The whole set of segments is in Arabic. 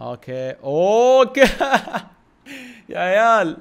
اوكي اوكي يا عيال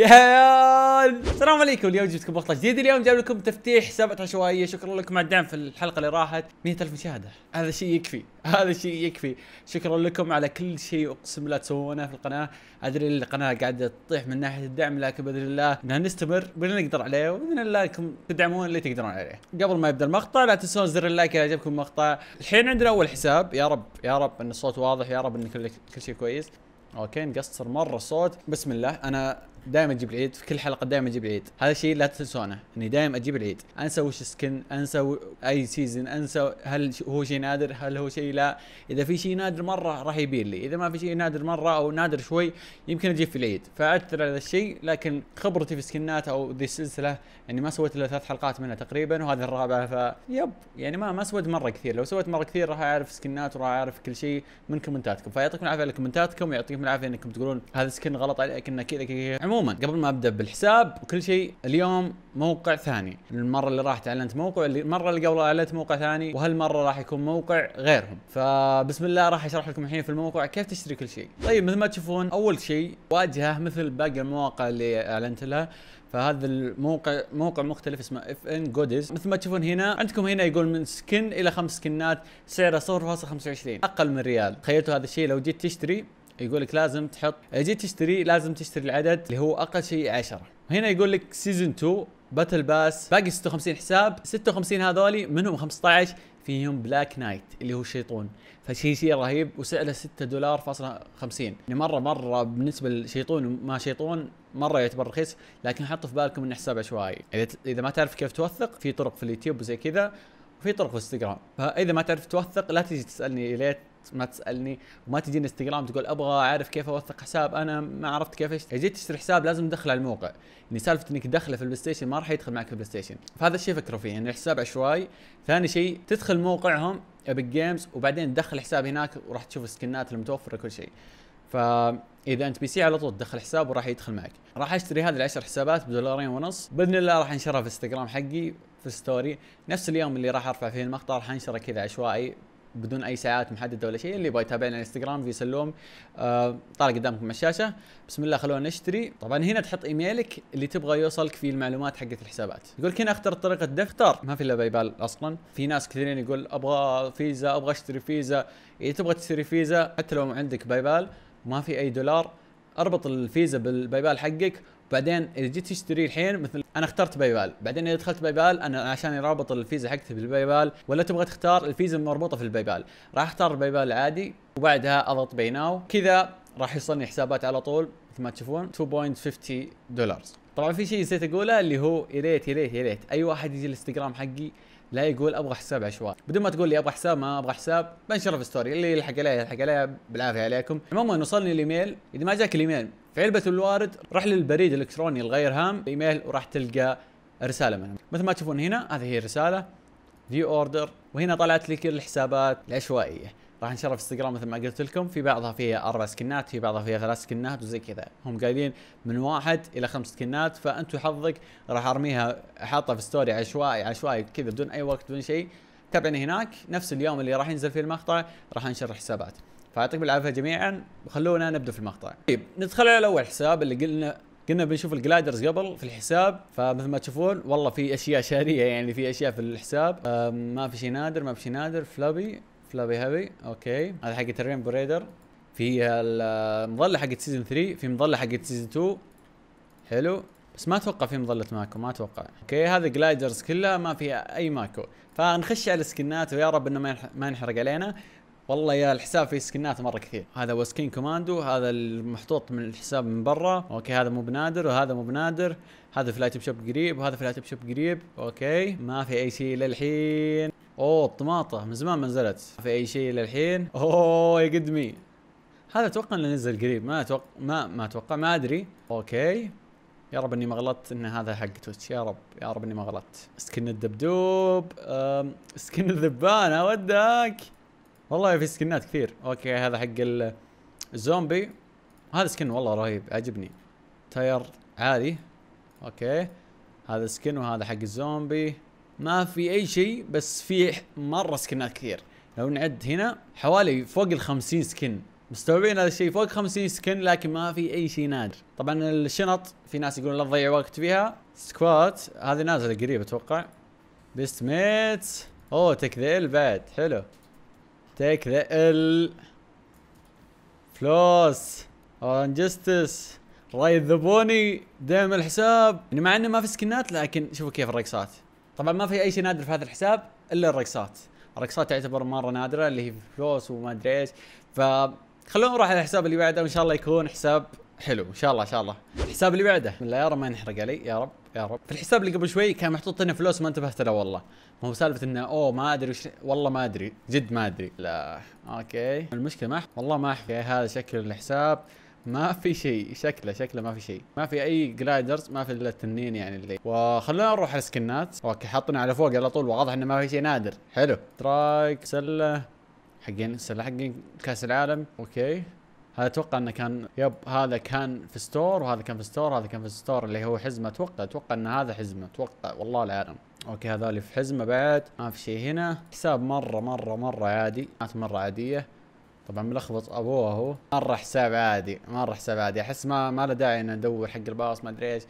يا هيان السلام عليكم اليوم جبتكم مقطع جديد اليوم جايب لكم تفتيح سبعة عشوائية شكرا لكم على الدعم في الحلقة اللي راحت 100000 مشاهدة هذا شيء يكفي هذا شيء يكفي شكرا لكم على كل شيء اقسم بالله تسوونه في القناة ادري القناة قاعدة تطيح من ناحية الدعم لكن باذن الله انها نستمر باللي نقدر عليه وباذن الله انكم تدعمون اللي تقدرون عليه قبل ما يبدا المقطع لا تنسون زر اللايك اذا عجبكم المقطع الحين عندنا اول حساب يا رب يا رب ان الصوت واضح يا رب ان كل, كل شيء كويس اوكي نقصر مره الصوت بسم الله انا دائما اجيب العيد في كل حلقه دائما اجيب العيد هذا الشيء لا تنسونه اني دائما اجيب العيد انسى وش سكن انسى و... اي سيزون انسى هل هو شيء نادر هل هو شيء لا اذا في شيء نادر مره راح يبين لي اذا ما في شيء نادر مره او نادر شوي يمكن اجيب في العيد فاعتذر على الشيء لكن خبرتي في سكنات او ذي السلسله يعني ما سويت الا ثلاث حلقات منها تقريبا وهذه الرابعه ف يب يعني ما ما سويت مره كثير لو سويت مره كثير راح اعرف سكنات وراح اعرف كل شيء من كومنتاتكم فيعطيكم العافيه على كومنتاتكم ويعطيكم العافيه انكم تقولون هذا سكن غلط عليك انه كذا كذا عموما قبل ما ابدا بالحساب وكل شيء اليوم موقع ثاني المره اللي راحت اعلنت موقع المره اللي قبلها اعلنت موقع ثاني وهالمره راح يكون موقع غيرهم فبسم الله راح اشرح لكم الحين في الموقع كيف تشتري كل شيء طيب مثل ما تشوفون اول شيء واجهه مثل باقي المواقع اللي اعلنت لها فهذا الموقع موقع مختلف اسمه اف ان جودز مثل ما تشوفون هنا عندكم هنا يقول من سكن الى خمس سكنات سعره 0.25 اقل من ريال تخيلتوا هذا الشيء لو جيت تشتري يقول لك لازم تحط جيت تشتري لازم تشتري العدد اللي هو اقل شيء 10 هنا يقول لك سيزون 2 باتل باس باقي 56 حساب 56 هذولي منهم 15 فيهم بلاك نايت اللي هو شيطون فشيء شيء رهيب وسعره 6 دولار فاصلة 50 يعني مره مره بالنسبه للشيطون وما شيطون مره يعتبر رخيص لكن حطوا في بالكم انه حساب عشوائي اذا اذا ما تعرف كيف توثق في طرق في اليوتيوب وزي كذا وفي طرق في الانستغرام فاذا ما تعرف توثق لا تجي تسالني ليت ما تسالني وما تجيني انستغرام تقول ابغى اعرف كيف اوثق حساب انا ما عرفت كيف ايش جيت تشتري حساب لازم تدخله على الموقع يعني سالفه انك تدخله في البلاي ستيشن ما راح يدخل معك في البلاي ستيشن فهذا الشيء فكروا فيه يعني الحساب عشوائي ثاني شيء تدخل موقعهم ابيك جيمز وبعدين تدخل حساب هناك وراح تشوف السكنات المتوفره كل شيء فاذا انت بي سي على طول تدخل حساب وراح يدخل معك راح اشتري هذه العشر حسابات بدولارين ونص باذن الله راح انشرها في انستغرام حقي في ستوري نفس اليوم اللي راح ارفع فيه المقطع راح انشره كذا عشوائي بدون اي ساعات محدده ولا شيء اللي يبغى يتابعنا على الانستغرام في سلوم آه طالع قدامكم على الشاشه بسم الله خلونا نشتري طبعا هنا تحط ايميلك اللي تبغى يوصلك فيه المعلومات حقت الحسابات يقول هنا اختر طريقه دفع اختار ما في الا باي بال اصلا في ناس كثيرين يقول ابغى فيزا ابغى اشتري فيزا اذا تبغى تشتري فيزا حتى لو عندك باي بال ما في اي دولار اربط الفيزا بالباي بال حقك بعدين اذا جيت تشتري الحين مثل انا اخترت باي بال بعدين اذا دخلت باي بال انا عشان يرابط الفيزا حقتي بالباي بال ولا تبغى تختار الفيزا المربوطه في الباي بال راح اختار الباي بال العادي وبعدها اضغط باي ناو كذا راح يوصلني حسابات على طول مثل ما تشوفون 2.50 دولار طبعا في شيء نسيت اقوله اللي هو يا ريت يا ريت يا ريت اي واحد يجي الانستغرام حقي لا يقول ابغى حساب عشوائي بدون ما تقول لي ابغى حساب ما ابغى حساب بنشره في ستوري اللي يلحق عليه يلحق عليه بالعافيه عليكم المهم وصلني الايميل اذا ما جاك الايميل في علبه الوارد راح للبريد الالكتروني الغير هام ايميل وراح تلقى رساله منهم مثل ما تشوفون هنا هذه هي الرساله فيو اوردر وهنا طلعت لي كل الحسابات العشوائيه راح نشرها في انستغرام مثل ما قلت لكم في بعضها فيها اربع سكنات في بعضها فيها ثلاث سكنات وزي كذا هم قايلين من واحد الى خمس سكنات فانتم حظك راح ارميها احطها في ستوري عشوائي عشوائي كذا بدون اي وقت بدون شيء تابعني هناك نفس اليوم اللي راح ينزل فيه المقطع راح انشر حسابات فيعطيكم العافيه جميعا وخلونا نبدا في المقطع. طيب ندخل على اول حساب اللي قلنا كنا بنشوف الجلايدرز قبل في الحساب فمثل ما تشوفون والله في اشياء شهريه يعني في اشياء في الحساب ما في شيء نادر ما في شيء نادر فلابي فلابي هابي اوكي هذا حقت الرينبو بريدر في المظله حقت سيزون 3 في مظله حقت سيزون 2 حلو بس ما اتوقع في مظله ماكو ما اتوقع اوكي هذا جلايدرز كلها ما فيها اي ماكو فنخش على السكنات ويا رب انه ما ينحرق علينا والله يا الحساب فيه سكنات مره كثير هذا هو سكين كوماندو هذا المحطوط من الحساب من برا اوكي هذا مو بنادر وهذا مو بنادر هذا في فلايت شوب قريب وهذا في فلايت شوب قريب اوكي ما في اي شيء للحين اوه الطماطه من زمان ما نزلت ما في اي شيء للحين اوه مي هذا اتوقع انه نزل قريب ما اتوقع ما ما اتوقع ما ادري اوكي يا رب اني ما غلطت ان هذا حق تويتش يا رب يا رب اني ما غلطت سكن الدبدوب سكن الذبانه ودك والله في سكنات كثير اوكي هذا حق الزومبي هذا سكن والله رهيب عجبني تاير عالي اوكي هذا سكن وهذا حق الزومبي ما في اي شيء بس في مره سكنات كثير لو نعد هنا حوالي فوق ال 50 سكن مستوعبين هذا الشيء فوق 50 سكن لكن ما في اي شيء نادر طبعا الشنط في ناس يقولون لا تضيع وقت فيها سكوات هذه نازله قريب اتوقع بيست ميت اوه تكذيل بعد حلو تيك ذا ال فلوس. انجستس. ذا بوني دائم الحساب يعني مع انه ما في سكنات لكن شوفوا كيف الرقصات طبعا ما في اي شيء نادر في هذا الحساب الا الرقصات الرقصات تعتبر مره نادره اللي هي فلوس وما ادري ايش ف خلونا نروح على الحساب اللي بعده وان شاء الله يكون حساب حلو ان شاء الله ان شاء الله الحساب اللي بعده لا يا رب ما ينحرق علي يا رب يا رب في الحساب اللي قبل شوي كان محطوط لنا فلوس ما انتبهت له والله ما هو سالفه انه اوه ما ادري وش والله ما ادري جد ما ادري لا اوكي المشكله ما والله ما اوكي هذا شكل الحساب ما في شيء شكله شكله ما في شيء ما في اي جلايدرز ما في الا التنين يعني اللي وخلونا نروح على السكنات اوكي حطنا على فوق على طول واضح انه ما في شيء نادر حلو ترايك سله حقين السله حقين كاس العالم اوكي هذا اتوقع انه كان يب هذا كان في ستور وهذا كان في ستور وهذا كان في ستور اللي هو حزمه اتوقع اتوقع ان هذا حزمه اتوقع والله العالم اوكي هذا اللي في حزمه بعد ما في شيء هنا حساب مره مره مره عادي مات مره عاديه طبعا ملخبط ابوه هو مره حساب عادي مره حساب عادي احس ما ما له داعي ان ندور حق الباص ما ادري ايش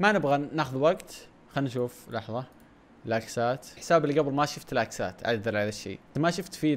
ما نبغى ناخذ وقت خلينا نشوف لحظه الاكسات الحساب اللي قبل ما شفت الاكسات اعتذر على الشيء ما شفت فيه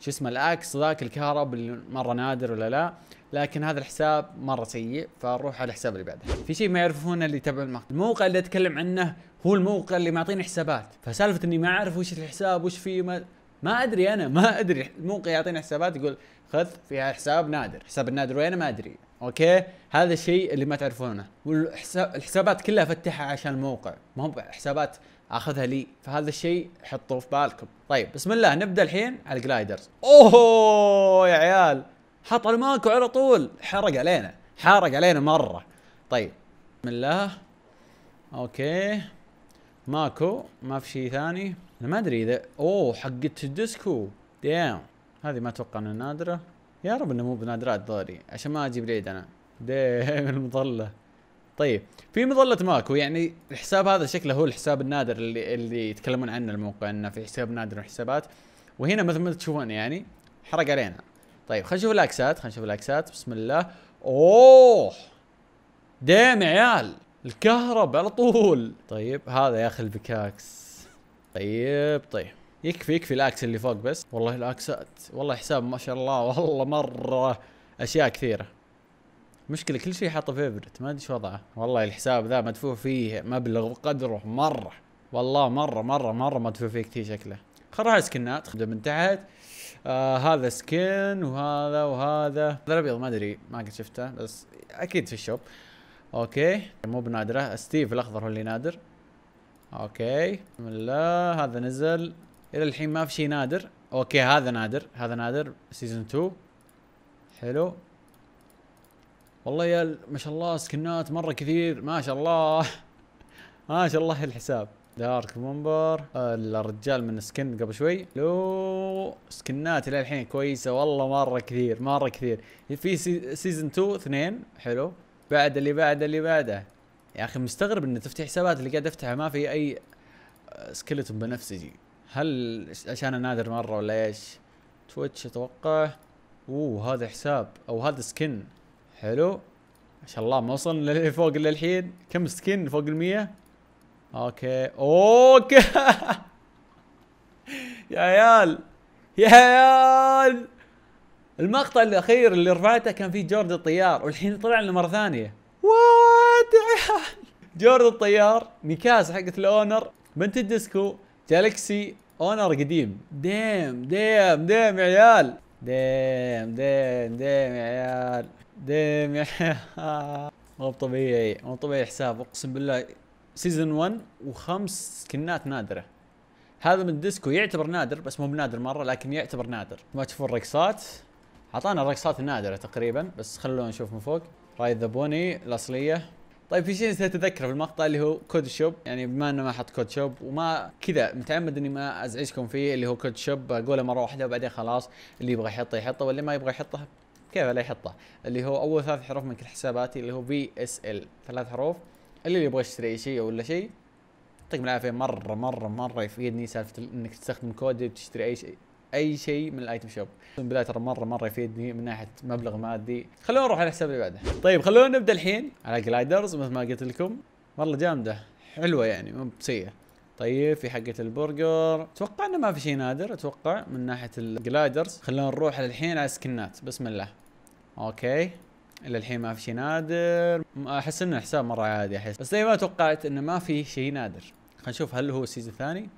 شو اسمه الاكس ذاك الكهرب اللي مره نادر ولا لا لكن هذا الحساب مره سيء فنروح على الحساب اللي بعده في شيء ما يعرفونه اللي تبع المقطع الموقع اللي اتكلم عنه هو الموقع اللي معطيني حسابات فسالفه اني ما اعرف وش الحساب وش فيه ما ما ادري انا ما ادري الموقع يعطيني حسابات يقول خذ فيها حساب نادر حساب النادر وين ما ادري اوكي هذا الشيء اللي ما تعرفونه والحسابات كلها فتحها عشان الموقع ما هو حسابات اخذها لي فهذا الشيء حطوه في بالكم طيب بسم الله نبدا الحين على الجلايدرز اوه يا عيال حط الماكو على طول حرق علينا حرق علينا مره طيب بسم الله اوكي ماكو ما في شيء ثاني انا ما ادري اذا اوه حقت الديسكو دام هذه ما اتوقع انها نادره يا رب انه مو بنادرات ضاري عشان ما اجيب العيد انا دام المظله طيب في مظله ماكو يعني الحساب هذا شكله هو الحساب النادر اللي اللي يتكلمون عنه الموقع انه في حساب نادر وحسابات وهنا مثل ما تشوفون يعني حرق علينا طيب خلينا نشوف الاكسات خلينا نشوف الاكسات بسم الله اوه ديم عيال الكهرب على طول طيب هذا يا اخي البكاكس طيب طيب يكفي يكفي الاكس اللي فوق بس والله الاكسات والله حساب ما شاء الله والله مره اشياء كثيره مشكلة كل شيء حاطه فيفرت ما ادري شو وضعه والله الحساب ذا مدفوع فيه مبلغ قدره مرة والله مرة مرة مرة مدفوع فيه كثير شكله خرها سكنات خذ من تحت آه هذا سكن وهذا وهذا هذا الابيض ما ادري ما قد شفته بس اكيد في الشوب اوكي مو بنادره ستيف الاخضر هو اللي نادر اوكي بسم الله هذا نزل الى الحين ما في شيء نادر اوكي هذا نادر هذا نادر سيزون 2 حلو والله يا ما شاء الله سكنات مره كثير ما شاء الله ما شاء الله الحساب دارك منبر آه، الرجال من سكن قبل شوي لو سكنات الى الحين كويسه والله مره كثير مره كثير في سيزون 2 اثنين حلو بعد اللي بعد اللي بعده يا اخي مستغرب ان تفتح حسابات اللي قاعد افتحها ما في اي سكلتون آه، بنفسجي هل عشان نادر مره ولا ايش تويتش اتوقع اوه هذا حساب او هذا سكن حلو ما شاء الله ما وصلنا للي فوق الا الحين كم سكين فوق ال 100 اوكي اوكي يا عيال يا عيال المقطع الاخير اللي رفعته كان فيه جورد الطيار والحين طلع لنا مره ثانيه وات جورد الطيار ميكاس حقت الاونر بنت الديسكو جالكسي اونر قديم ديم ديم ديم يا عيال ديم ديم ديم يا عيال ديم يا مو طبيعي مو طبيعي حساب اقسم بالله سيزون 1 وخمس سكنات نادره هذا من الديسكو يعتبر نادر بس مو بنادر مره لكن يعتبر نادر ما تشوفون الرقصات اعطانا الرقصات النادره تقريبا بس خلونا نشوف من فوق رايد ذا بوني الاصليه طيب في شيء نسيت اتذكره في المقطع اللي هو كود شوب يعني بما انه ما حط كود شوب وما كذا متعمد اني ما ازعجكم فيه اللي هو كود شوب اقوله مره واحده وبعدين خلاص اللي يبغى يحطه يحطه واللي ما يبغى يحطه كيف لا يحطه اللي هو اول ثلاث حروف من كل حساباتي اللي هو في اس ال ثلاث حروف اللي يبغى يشتري اي شيء ولا شيء يعطيكم العافيه مره مره مره يفيدني سالفه انك تستخدم كودي وتشتري اي شيء اي شيء من الايتم شوب بالله ترى مره مره يفيدني من ناحيه مبلغ مادي خلونا نروح على الحساب اللي بعده طيب خلونا نبدا الحين على جلايدرز مثل ما قلت لكم والله جامده حلوه يعني مو بسيئه طيب في حقه البرجر اتوقع انه ما في شيء نادر اتوقع من ناحيه الجلايدرز خلونا نروح الحين على السكنات بسم الله اوكي الى الحين ما في شيء نادر احس انه حساب مره عادي احس بس زي ما توقعت انه ما في شيء نادر خلينا نشوف هل هو سيزون ثاني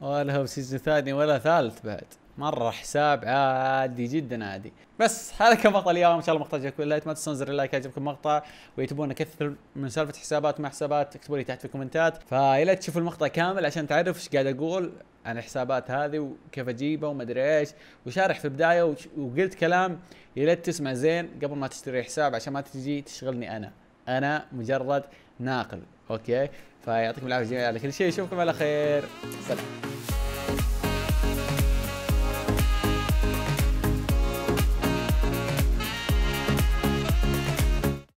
ولا هو سيزون ثاني ولا ثالث بعد مره حساب عادي جدا عادي بس هذا كان مقطع اليوم ان شاء الله مقطع جاكم لا تنسون زر اللايك عجبكم المقطع ويتبون اكثر من سالفه حسابات مع حسابات اكتبوا لي تحت في الكومنتات فيلا تشوفوا المقطع كامل عشان تعرف ايش قاعد اقول عن الحسابات هذه وكيف اجيبها وما ادري ايش وشارح في البدايه وقلت كلام يا ليت تسمع زين قبل ما تشتري حساب عشان ما تجي تشغلني انا انا مجرد ناقل اوكي فيعطيكم العافيه على كل شيء اشوفكم على خير سلام